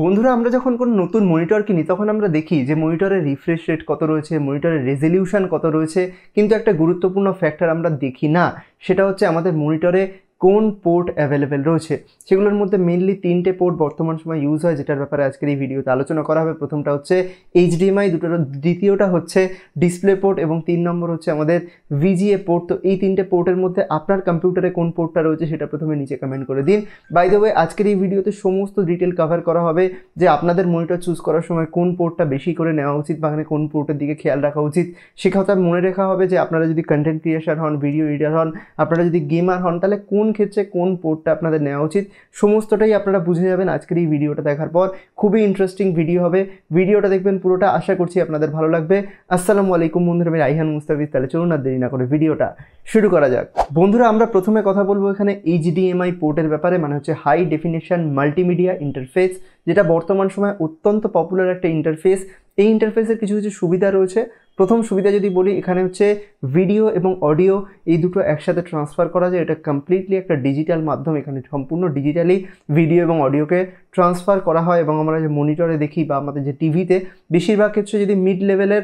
বন্ধুরা আমরা যখন কোনো নতুন মনিটর কিনি তখন আমরা দেখি যে মনিটরের রিফ্রেশ রেট কত রয়েছে মনিটরের রেজলিউশন কত রয়েছে কিন্তু একটা গুরুত্বপূর্ণ ফ্যাক্টর আমরা দেখি না সেটা হচ্ছে আমাদের মনিটরে কোন পোর্ট অ্যাভেলেবেল রয়েছে সেগুলোর মধ্যে মেনলি তিনটে পোর্ট বর্তমান সময় ইউজ হয় যেটার ব্যাপারে আজকের এই ভিডিওতে আলোচনা করা হবে প্রথমটা হচ্ছে এইচডিএমআই দুটোর দ্বিতীয়টা হচ্ছে ডিসপ্লে পোর্ট এবং তিন নম্বর হচ্ছে আমাদের ভিজিএ পোর্ট তো এই তিনটে পোর্টের মধ্যে আপনার কম্পিউটারে কোন পোর্টটা রয়েছে সেটা প্রথমে নিচে কমেন্ট করে দিন বাই দ্য ওয়ে আজকের এই ভিডিওতে সমস্ত ডিটেল কভার করা হবে যে আপনাদের মনিটর চুজ করার সময় কোন পোর্টটা বেশি করে নেওয়া উচিত বা এখানে কোন পোর্টের দিকে খেয়াল রাখা উচিত সে কথা মনে রাখা হবে যে আপনারা যদি কন্টেন্ট ক্রিয়েশন হন ভিডিও এডিটার হন আপনারা যদি গেমার হন তাহলে কোন ক্ষেত্রে কোন পোর্টটা আপনাদের নেওয়া উচিত সমস্তটাই আপনারা বুঝে যাবেন আজকের এই ভিডিওটা দেখার পর খুবই ইন্টারেস্টিং ভিডিও হবে ভিডিওটা দেখবেন পুরোটা আশা করছি আপনাদের ভালো লাগবে আসসালামু আলাইকুম বন্ধুরা আমি রাইহান মুস্তাফিজ তাহলে চলুন আর দেরি না করে ভিডিওটা শুরু করা যাক বন্ধুরা আমরা প্রথমে কথা বলবো এখানে এইচডিএমআই পোর্টের ব্যাপারে মানে হচ্ছে হাই ডেফিনেশন মাল্টিমিডিয়া ইন্টারফেস যেটা বর্তমান সময়ে অত্যন্ত পপুলার একটা ইন্টারফেস এই ইন্টারফেসের কিছু কিছু সুবিধা রয়েছে প্রথম সুবিধা যদি বলি এখানে হচ্ছে ভিডিও এবং অডিও এই দুটো একসাথে ট্রান্সফার করা যায় এটা কমপ্লিটলি একটা ডিজিটাল মাধ্যম এখানে সম্পূর্ণ ডিজিটালি ভিডিও এবং অডিওকে ট্রান্সফার করা হয় এবং আমরা যে মনিটরে দেখি বা আমাদের যে টিভিতে বেশিরভাগ ক্ষেত্রে যদি মিড লেভেলের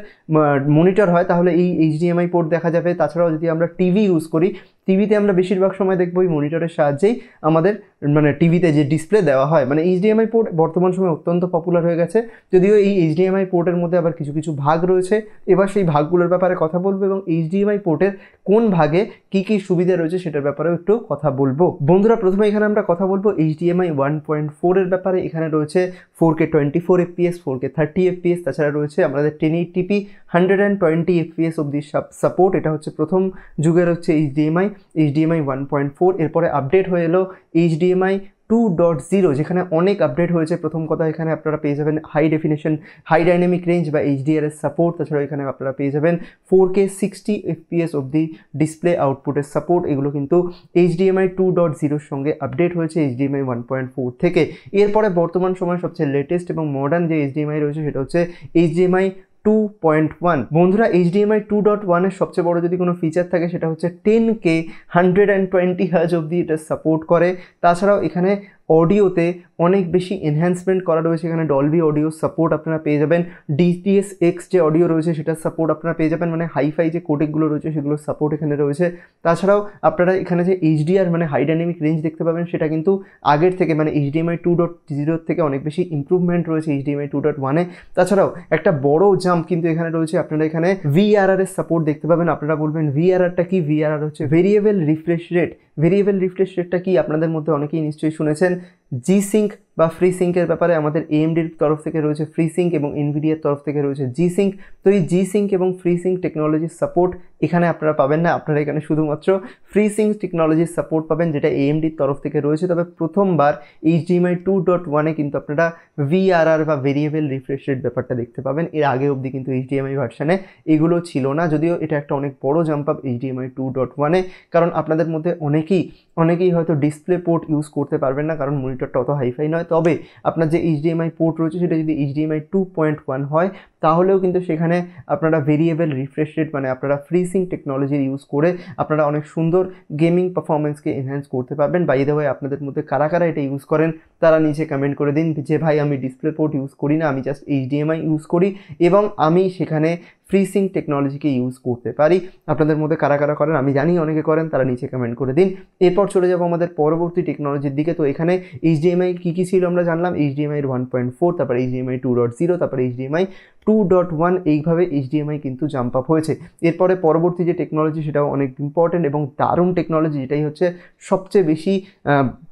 মনিটর হয় তাহলে এই এইচডিএমআই পোর্ট দেখা যাবে তাছাড়াও যদি আমরা টিভি ইউজ করি টিভিতে আমরা বেশিরভাগ সময় দেখবো এই মনিটরের সাহায্যেই আমাদের মানে টিভিতে যে ডিসপ্লে দেওয়া হয় মানে এইচডিএমআই পোর্ট বর্তমান সময় অত্যন্ত পপুলার হয়ে গেছে যদিও এই এইচডিএমআই পোর্টের মধ্যে আবার কিছু কিছু ভাগ রয়েছে এবার সেই ভাগগুলোর ব্যাপারে কথা বলবো এবং এইচডিএমআই পোর্টের কোন ভাগে কি কি সুবিধা রয়েছে সেটার ব্যাপারেও একটু কথা বলবো বন্ধুরা প্রথমে এখানে আমরা কথা বলবো এইচডিএমআই ওয়ান পয়েন্ট ফোরের ব্যাপারে এখানে রয়েছে four K twenty four FPS four K thirty FPS তাছাড়া রয়েছে আমাদের ten TP hundred and twenty FPS অব্দি সাপোর্ট এটা হচ্ছে প্রথম যুগের হচ্ছে HDMI HDMI one point four এরপরে আপডেট হয়ে এলো HD HDMI two dot zero যেখানে অনেক আপডেট হয়েছে প্রথম কথা এখানে আপনারা পেয়ে যাবেন high definition high dynamic range বা এর সাপোর্ট তাছাড়া এখানে আপনারা পেয়ে যাবেন ফোর কে সিক্সটি এফপিএস অবধি ডিসপ্লে আউটপুটের সাপোর্ট এগুলো কিন্তু এইচডিএমআই টু ডট জিরোর সঙ্গে আপডেট হয়েছে এইচডিএমআই ওয়ান পয়েন্ট ফোর থেকে এরপরে বর্তমান সময়ে সবচেয়ে লেটেস্ট এবং মডার্ন যে এইচডিএমআই রয়েছে সেটা হচ্ছে এইচডিএমআই টু পয়েন্ট ওয়ান বন্ধুরা এইচডিএমআই টু ডট ওয়ানের সবচেয়ে বড় যদি কোনো ফিচার থাকে সেটা হচ্ছে ten K hundred and twenty হাজ অবধি এটা সাপোর্ট করে তাছাড়াও এখানে অডিওতে অনেক বেশি এনহ্যান্সমেন্ট করা রয়েছে এখানে ডলবি অডিও সাপোর্ট আপনারা পেয়ে যাবেন ডিটিএস এক্স যে অডিও রয়েছে সেটার সাপোর্ট আপনারা পেয়ে যাবেন মানে হাইফাই যে কোডেকগুলো রয়েছে সেগুলোর সাপোর্ট এখানে রয়েছে তাছাড়াও আপনারা এখানে যে এইচডিআর মানে হাই ডাইনামিক রেঞ্জ দেখতে পাবেন সেটা কিন্তু আগের থেকে মানে এইচডিএমআই টু ডট জিরোর থেকে অনেক বেশি ইম্প্রুভমেন্ট রয়েছে এইচডিএমআই টু ডট ওয়ানে তাছাড়াও একটা বড় জাম্প কিন্তু এখানে রয়েছে আপনারা এখানে ভিআরআর এর সাপোর্ট দেখতে পাবেন আপনারা বলবেন ভিআরআরটা কি ভিআরআর হচ্ছে variable refresh rate variable refresh রেটটা কি আপনাদের মধ্যে অনেকেই নিশ্চয়ই শুনেছেন জি সিঙ্ক বা ফ্রি সিঙ্কের ব্যাপারে আমাদের এএমডির তরফ থেকে রয়েছে ফ্রি সিঙ্ক এবং এনভিডিয়ার তরফ থেকে রয়েছে জি সিঙ্ক তো এই জি সিঙ্ক এবং ফ্রি সিঙ্ক টেকনোলজির সাপোর্ট এখানে আপনারা পাবেন না আপনারা এখানে শুধুমাত্র ফ্রি সিঙ্ক টেকনোলজির সাপোর্ট পাবেন যেটা এএমডির তরফ থেকে রয়েছে তবে প্রথমবার এইচডিএমআই টু ডট ওয়ানে কিন্তু আপনারা ভিআরআর বা ভেরিয়েবল রিফ্রেশ রেট ব্যাপারটা দেখতে পাবেন এর আগে অবধি কিন্তু এইচডিএমআই ভার্সানে এগুলো ছিল না যদিও এটা একটা অনেক বড় jump up HDMI two dot ওয়ানে কারণ আপনাদের মধ্যে অনেকেই অনেকেই হয়তো ডিসপ্লে পোর্ট ইউজ করতে পারবেন না কারণ মনিটরটা অত হাইফাই নয় তবে আপনার যে এইচডিএমআই পোর্ট রয়েছে সেটা যদি এইচডিএমআই টু পয়েন্ট ওয়ান হয় তাহলেও কিন্তু সেখানে আপনারা ভেরিয়েবল রিফ্রেশ রেট মানে আপনারা ফ্রিসিং টেকনোলজির ইউজ করে আপনারা অনেক সুন্দর গেমিং পারফরমেন্সকে এনহ্যান্স করতে পারবেন বাই দ্য আপনাদের মধ্যে কারা কারা এটা ইউজ করেন তারা নিচে কমেন্ট করে দিন যে ভাই আমি ডিসপ্লে পোর্ট ইউজ করি না আমি জাস্ট এইচডিএমআই ইউজ করি এবং আমি সেখানে ফ্রিসিং টেকনোলজিকে ইউজ করতে পারি আপনাদের মধ্যে কারা কারা করেন আমি জানি অনেকে করেন তারা নিচে কমেন্ট করে দিন এরপর চলে যাবো আমাদের পরবর্তী টেকনোলজির দিকে তো এখানে এইচডিএমআই কী কী ছিল আমরা জানলাম এইচডিএমআই ওয়ান পয়েন্ট ফোর তারপর এইচডিএমআই টু ডট জিরো তারপর এইচডিএমআই টু ডট ওয়ান এইভাবে এইচডিএমআই কিন্তু জাম্প আপ হয়েছে এরপরে পরবর্তী যে টেকনোলজি সেটাও অনেক ইম্পর্টেন্ট এবং দারুণ টেকনোলজি যেটাই হচ্ছে সবচেয়ে বেশি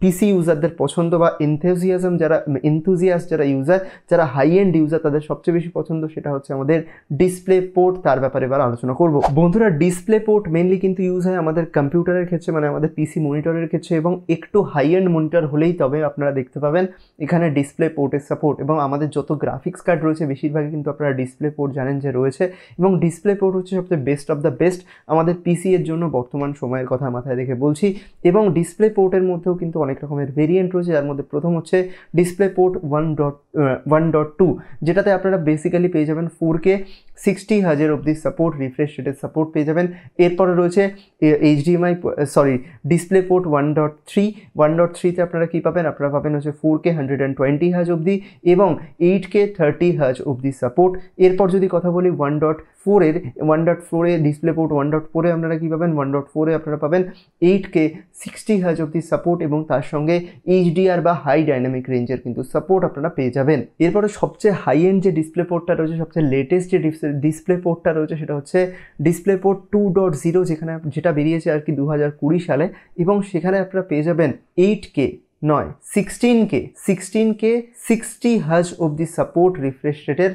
পিসি ইউজারদের পছন্দ বা এনথেজিয়াজম যারা এনথুজিয়াস যারা ইউজার যারা হাই এন্ড ইউজার তাদের সবচেয়ে বেশি পছন্দ সেটা হচ্ছে আমাদের ডিসপ্লে পোর্ট তার ব্যাপারে এবার আলোচনা করব বন্ধুরা ডিসপ্লে পোর্ট মেনলি কিন্তু ইউজ হয় আমাদের কম্পিউটারের ক্ষেত্রে মানে আমাদের পিসি মনিটরের ক্ষেত্রে এবং একটু হাই এন্ড মনিটর হলেই তবে আপনারা দেখতে পাবেন এখানে ডিসপ্লে পোর্টের সাপোর্ট এবং আমাদের যত গ্রাফিক্স কার্ড রয়েছে বেশিরভাগই কিন্তু আপনারা আপনারা ডিসপ্লে পোর্ট জানেন যে রয়েছে এবং ডিসপ্লে পোর্ট হচ্ছে সবচেয়ে বেস্ট অফ দ্য বেস্ট আমাদের পিসি এর জন্য বর্তমান সময়ের কথা মাথায় রেখে বলছি এবং ডিসপ্লে পোর্টের মধ্যেও কিন্তু অনেক রকমের ভেরিয়েন্ট রয়েছে যার মধ্যে প্রথম হচ্ছে display port one dot one dot two যেটাতে আপনারা বেসিক্যালি পেয়ে যাবেন ফোর কে সিক্সটি হাজার অবধি সাপোর্ট রিফ্রেশ রেটের সাপোর্ট পেয়ে যাবেন এরপরে রয়েছে HDMI sorry display port one dot three one dot থ্রিতে আপনারা কী পাবেন আপনারা পাবেন হচ্ছে four K hundred and twenty হাজ অবধি এবং এইট কে থার্টি হাজ অবধি সাপোর্ট এরপর যদি কথা বলি ওয়ান ডট ফোরের ওয়ান ডট ফোরে ডিসপ্লে পোর্ট ওয়ান ডট ফোরে আপনারা কী পাবেন ওয়ান ডট ফোরে আপনারা পাবেন এইট কে সিক্সটি হাজ অব্দি সাপোর্ট এবং তার সঙ্গে এইচডিআর বা হাই ডাইনামিক রেঞ্জের কিন্তু সাপোর্ট আপনারা পেয়ে যাবেন এরপরে সবচেয়ে হাই এন্ড যে ডিসপ্লে পোর্টটা রয়েছে সবচেয়ে লেটেস্ট যে ডিসপ্লে পোর্টটা রয়েছে সেটা হচ্ছে display port two dot zero যেখানে যেটা বেরিয়েছে আর কি দু হাজার কুড়ি সালে এবং সেখানে আপনারা পেয়ে যাবেন এইট কে নয় sixteen K sixteen K sixty হাজ অব দি সাপোর্ট রিফ্রেশ রেটের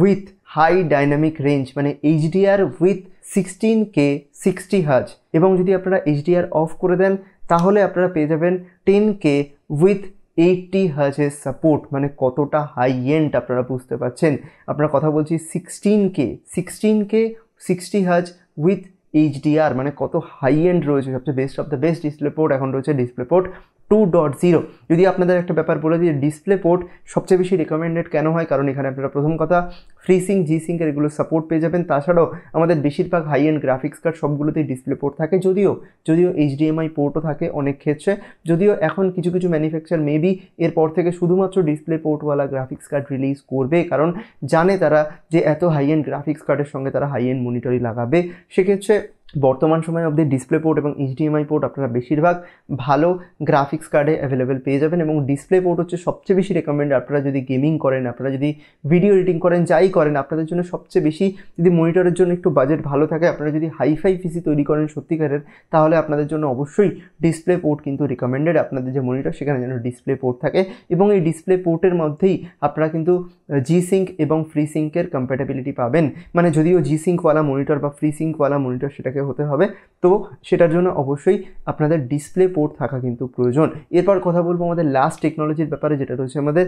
উইথ হাই ডাইনামিক রেঞ্জ মানে HDR with sixteen K sixty হাজ এবং যদি আপনারা এইচডিআর অফ করে দেন তাহলে আপনারা পেয়ে যাবেন টেন কে উইথ এইটটি হাজের সাপোর্ট মানে কতটা হাই এন্ড আপনারা বুঝতে পারছেন আপনারা কথা বলছি sixteen K sixteen K sixty হাজ উইথ এইচডিআর মানে কত হাই এন্ড রয়েছে সবচেয়ে best of the best display port এখন রয়েছে display port two dot zero যদি আপনাদের একটা ব্যাপার বলে দিই ডিসপ্লে পোর্ট সবচেয়ে বেশি রেকমেন্ডেড কেন হয় কারণ এখানে আপনারা প্রথম কথা ফ্রি সিং জি এর এগুলো সাপোর্ট পেয়ে যাবেন তাছাড়াও আমাদের বেশিরভাগ হাই এন্ড গ্রাফিক্স কার্ড সবগুলোতেই ডিসপ্লে পোর্ট থাকে যদিও যদিও এইচডিএমআই পোর্টও থাকে অনেক ক্ষেত্রে যদিও এখন কিছু কিছু ম্যানুফ্যাকচার মেবি এরপর থেকে শুধুমাত্র ডিসপ্লে পোর্টওয়ালা গ্রাফিক্স কার্ড রিলিজ করবে কারণ জানে তারা যে এত হাই এন্ড গ্রাফিক্স কার্ডের সঙ্গে তারা হাই এন্ড মনিটরই লাগাবে সেক্ষেত্রে বর্তমান সময়ে অবধি ডিসপ্লে পোর্ট এবং এইচডিএমআই পোর্ট আপনারা বেশিরভাগ ভালো গ্রাফিক্স কার্ডে অ্যাভেলেবেল পেয়ে যাবেন এবং ডিসপ্লে পোর্ট হচ্ছে সবচেয়ে বেশি রেকমেন্ড আপনারা যদি গেমিং করেন আপনারা যদি ভিডিও এডিটিং করেন যাই করেন আপনাদের জন্য সবচেয়ে বেশি যদি মনিটরের জন্য একটু বাজেট ভালো থাকে আপনারা যদি হাইফাই পিসি তৈরি করেন সত্যিকারের তাহলে আপনাদের জন্য অবশ্যই ডিসপ্লে পোর্ট কিন্তু রেকমেন্ডেড আপনাদের যে মনিটর সেখানে যেন ডিসপ্লে পোর্ট থাকে এবং এই ডিসপ্লে পোর্টের মধ্যেই আপনারা কিন্তু জি সিঙ্ক এবং ফ্রি সিঙ্কের কম্প্যাটেবিলিটি পাবেন মানে যদিও জি সিঙ্কওয়ালা মনিটর বা ফ্রি সিঙ্কওয়ালা মনিটর সেটাকে হতে হবে তো সেটার জন্য অবশ্যই আপনাদের ডিসপ্লে পোর্ট থাকা কিন্তু প্রয়োজন এরপর কথা বলবো আমাদের লাস্ট টেকনোলজির ব্যাপারে যেটা রয়েছে আমাদের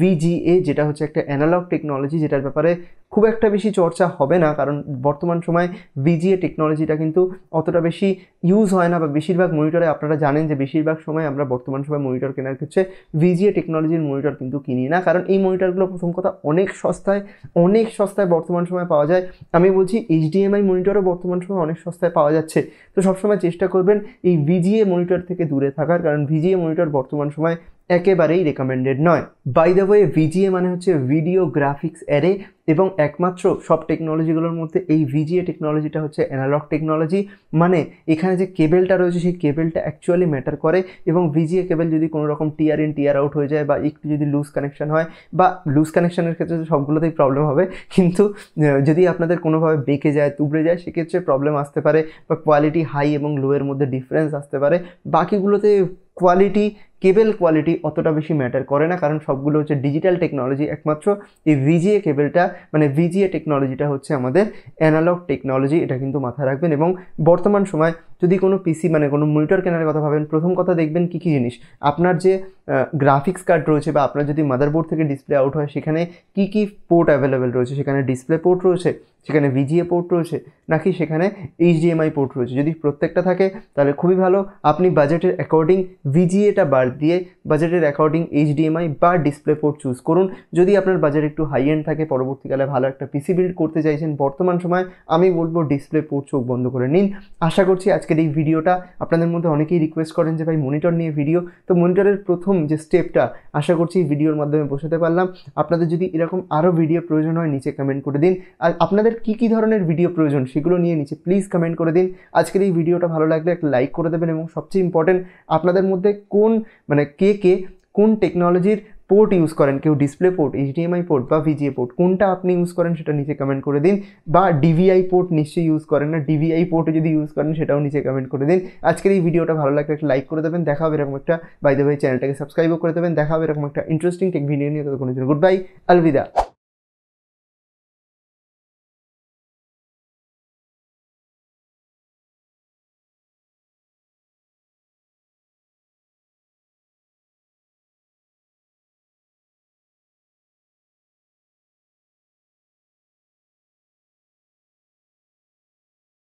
ভিজিএ যেটা হচ্ছে একটা অ্যানালগ টেকনোলজি যেটার ব্যাপারে খুব একটা বেশি চর্চা হবে না কারণ বর্তমান সময়ে ভিজিএ টেকনোলজিটা কিন্তু অতটা বেশি ইউজ হয় না বা বেশিরভাগ মনিটরে আপনারা জানেন যে বেশিরভাগ সময় আমরা বর্তমান সময় মনিটর কেনার ক্ষেত্রে ভিজিএ টেকনোলজির মনিটর কিন্তু কিনি না কারণ এই মনিটরগুলো প্রথম কথা অনেক সস্তায় অনেক সস্তায় বর্তমান সময় পাওয়া যায় আমি বলছি এইচডিএমআই মনিটরও বর্তমান সময় অনেক সস্তায় পাওয়া যাচ্ছে তো সবসময় চেষ্টা করবেন এই ভিজিএ মনিটর থেকে দূরে থাকার কারণ ভিজিএ মনিটর বর্তমান সময় একেবারেই রেকমেন্ডেড নয় বাই দ্য ওয়ে ভিজিএ মানে হচ্ছে ভিডিও গ্রাফিক্স অ্যারে এবং একমাত্র সব টেকনোলজিগুলোর মধ্যে এই ভিজিএ টেকনোলজিটা হচ্ছে অ্যানালগ টেকনোলজি মানে এখানে যে কেবেলটা রয়েছে সেই কেবেলটা অ্যাকচুয়ালি ম্যাটার করে এবং ভিজিএ কেবেল যদি কোনো রকম টিয়ার ইন টিয়ার আউট হয়ে যায় বা একটু যদি লুজ কানেকশন হয় বা লুজ কানেকশনের ক্ষেত্রে সবগুলোতেই প্রবলেম হবে কিন্তু যদি আপনাদের কোনোভাবে বেঁকে যায় তুবড়ে যায় সেক্ষেত্রে প্রবলেম আসতে পারে বা কোয়ালিটি হাই এবং লোয়ের মধ্যে ডিফারেন্স আসতে পারে বাকিগুলোতে কোয়ালিটি কেবেল কোয়ালিটি অতটা বেশি ম্যাটার করে না কারণ সবগুলো হচ্ছে ডিজিটাল টেকনোলজি একমাত্র এই ভিজিএ কেবেলটা মানে ভিজিএ টেকনোলজিটা হচ্ছে আমাদের অ্যানালগ টেকনোলজি এটা কিন্তু মাথায় রাখবেন এবং বর্তমান সময় যদি কোনো পিসি মানে কোনো মনিটর কেনার কথা ভাবেন প্রথম কথা দেখবেন কী কী জিনিস আপনার যে গ্রাফিক্স কার্ড রয়েছে বা আপনার যদি মাদারবোর্ড থেকে ডিসপ্লে আউট হয় সেখানে কী কী পোর্ট অ্যাভেলেবেল রয়েছে সেখানে ডিসপ্লে পোর্ট রয়েছে সেখানে ভিজিএ পোর্ট রয়েছে নাকি সেখানে এইচডিএমআই পোর্ট রয়েছে যদি প্রত্যেকটা থাকে তাহলে খুবই ভালো আপনি বাজেটের অ্যাকর্ডিং ভিজিএটা বাড়লে কার্ড দিয়ে বাজেটের অ্যাকর্ডিং এইচডিএমআই বা ডিসপ্লে পোর্ট চুজ করুন যদি আপনার বাজেট একটু হাই এন্ড থাকে পরবর্তীকালে ভালো একটা পিসি বিল্ড করতে চাইছেন বর্তমান সময় আমি বলবো ডিসপ্লে পোর্ট চোখ বন্ধ করে নিন আশা করছি আজকের এই ভিডিওটা আপনাদের মধ্যে অনেকেই রিকোয়েস্ট করেন যে ভাই মনিটর নিয়ে ভিডিও তো মনিটরের প্রথম যে স্টেপটা আশা করছি ভিডিওর মাধ্যমে বসাতে পারলাম আপনাদের যদি এরকম আরও ভিডিও প্রয়োজন হয় নিচে কমেন্ট করে দিন আর আপনাদের কী কী ধরনের ভিডিও প্রয়োজন সেগুলো নিয়ে নিচে প্লিজ কমেন্ট করে দিন আজকের এই ভিডিওটা ভালো লাগলে একটা লাইক করে দেবেন এবং সবচেয়ে ইম্পর্টেন্ট আপনাদের মধ্যে কোন মানে কে কে কোন টেকনোলজির পোর্ট ইউজ করেন কেউ ডিসপ্লে পোর্ট এইচডিএমআই পোর্ট বা ভিজিএ পোর্ট কোনটা আপনি ইউজ করেন সেটা নিচে কমেন্ট করে দিন বা ডিভিআই পোর্ট নিশ্চয়ই ইউজ করেন না ডিভিআই পোর্টে যদি ইউজ করেন সেটাও নিচে কমেন্ট করে দিন আজকের এই ভিডিওটা ভালো লাগলে একটা লাইক করে দেবেন দেখা হবে এরকম একটা বাই দ্য ভাই চ্যানেলটাকে সাবস্ক্রাইবও করে দেবেন দেখা হবে এরকম একটা ইন্টারেস্টিং টেক ভিডিও নিয়ে কোনো জন্য গুড বাই আলবিদা